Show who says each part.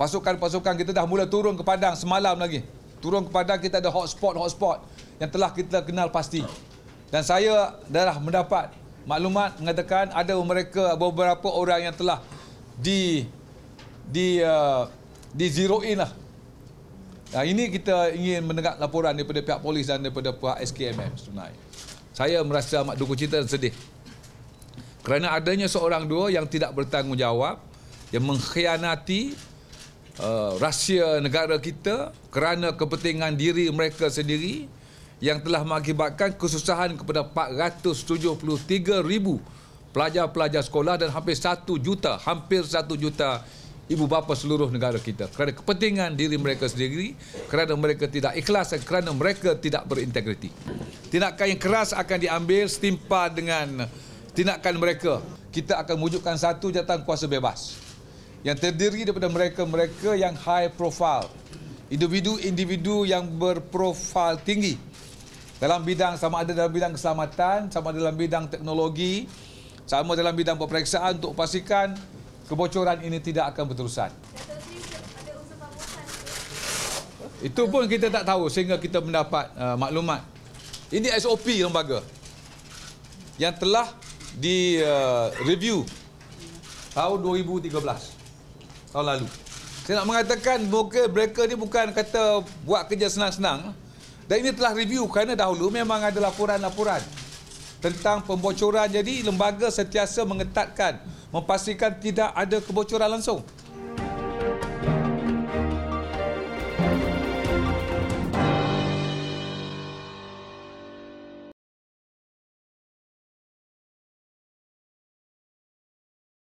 Speaker 1: pasukan-pasukan kita dah mula turun ke padang semalam lagi. Turun ke padang kita ada hotspot hotspot yang telah kita kenal pasti. Dan saya dah lah mendapat maklumat mengatakan ada mereka beberapa orang yang telah di di uh, di zero in lah. Nah, ini kita ingin mendengar laporan daripada pihak polis dan daripada pihak SKMM Tunai Saya merasa amat duka cita dan sedih. Kerana adanya seorang dua yang tidak bertanggungjawab yang mengkhianati uh, rahsia negara kita kerana kepentingan diri mereka sendiri yang telah mengakibatkan kesusahan kepada 473 ribu pelajar-pelajar sekolah dan hampir 1 juta, hampir 1 juta ibu bapa seluruh negara kita kerana kepentingan diri mereka sendiri, kerana mereka tidak ikhlas dan kerana mereka tidak berintegriti. Tindakan yang keras akan diambil setimpal dengan tindakan mereka. Kita akan wujudkan satu jatah kuasa bebas yang terdiri daripada mereka-mereka yang high profile. Individu-individu yang berprofil tinggi dalam bidang sama ada dalam bidang keselamatan, sama ada dalam bidang teknologi, sama dalam bidang peperiksaan untuk pastikan kebocoran ini tidak akan berterusan. Itu pun kita tak tahu sehingga kita mendapat uh, maklumat. Ini SOP lembaga yang telah di uh, review tahun 2013 tahun lalu. Saya nak mengatakan moga mereka ni bukan kata buat kerja senang-senang. Dan ini telah review kerana dahulu memang ada laporan-laporan tentang pembocoran. Jadi lembaga sentiasa mengetatkan, memastikan tidak ada kebocoran langsung.